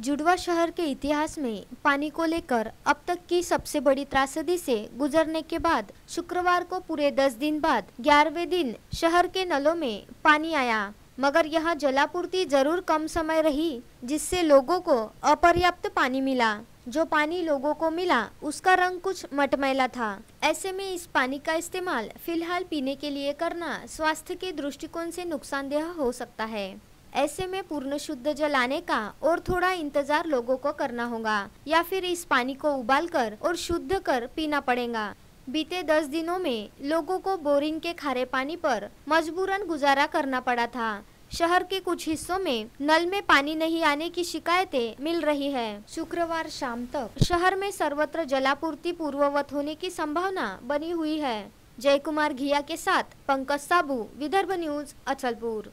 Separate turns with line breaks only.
जुड़वा शहर के इतिहास में पानी को लेकर अब तक की सबसे बड़ी त्रासदी से गुजरने के बाद शुक्रवार को पूरे दस दिन बाद ग्यारहवें दिन शहर के नलों में पानी आया मगर यह जलापूर्ति जरूर कम समय रही जिससे लोगों को अपर्याप्त पानी मिला जो पानी लोगों को मिला उसका रंग कुछ मटमैला था ऐसे में इस पानी का इस्तेमाल फिलहाल पीने के लिए करना स्वास्थ्य के दृष्टिकोण से नुकसानदेह हो सकता है ऐसे में पूर्ण शुद्ध जल आने का और थोड़ा इंतजार लोगों को करना होगा या फिर इस पानी को उबाल कर और शुद्ध कर पीना पड़ेगा बीते दस दिनों में लोगों को बोरिंग के खारे पानी पर मजबूरन गुजारा करना पड़ा था शहर के कुछ हिस्सों में नल में पानी नहीं आने की शिकायतें मिल रही है शुक्रवार शाम तक शहर में सर्वत्र जलापूर्ति पूर्ववत होने की संभावना बनी हुई है जय कुमार घिया के साथ पंकज साबू विदर्भ न्यूज अचलपुर